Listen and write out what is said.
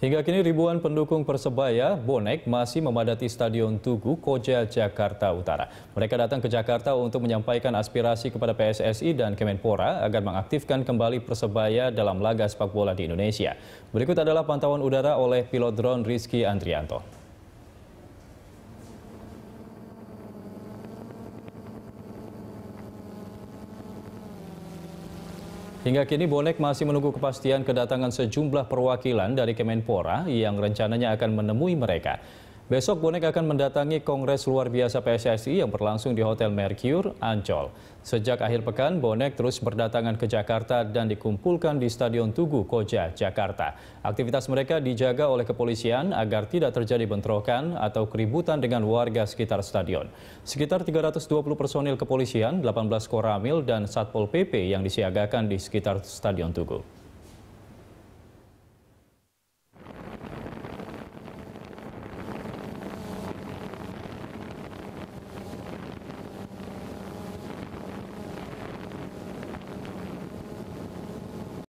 Hingga kini ribuan pendukung Persebaya bonek masih memadati Stadion Tugu Koja Jakarta Utara. Mereka datang ke Jakarta untuk menyampaikan aspirasi kepada PSSI dan Kemenpora agar mengaktifkan kembali Persebaya dalam laga sepak bola di Indonesia. Berikut adalah pantauan udara oleh pilot drone Rizky Andrianto. Hingga kini bonek masih menunggu kepastian kedatangan sejumlah perwakilan dari Kemenpora yang rencananya akan menemui mereka. Besok Bonek akan mendatangi Kongres Luar Biasa PSSI yang berlangsung di Hotel Mercure, Ancol. Sejak akhir pekan, Bonek terus berdatangan ke Jakarta dan dikumpulkan di Stadion Tugu, Koja, Jakarta. Aktivitas mereka dijaga oleh kepolisian agar tidak terjadi bentrokan atau keributan dengan warga sekitar stadion. Sekitar 320 personil kepolisian, 18 koramil, dan Satpol PP yang disiagakan di sekitar Stadion Tugu.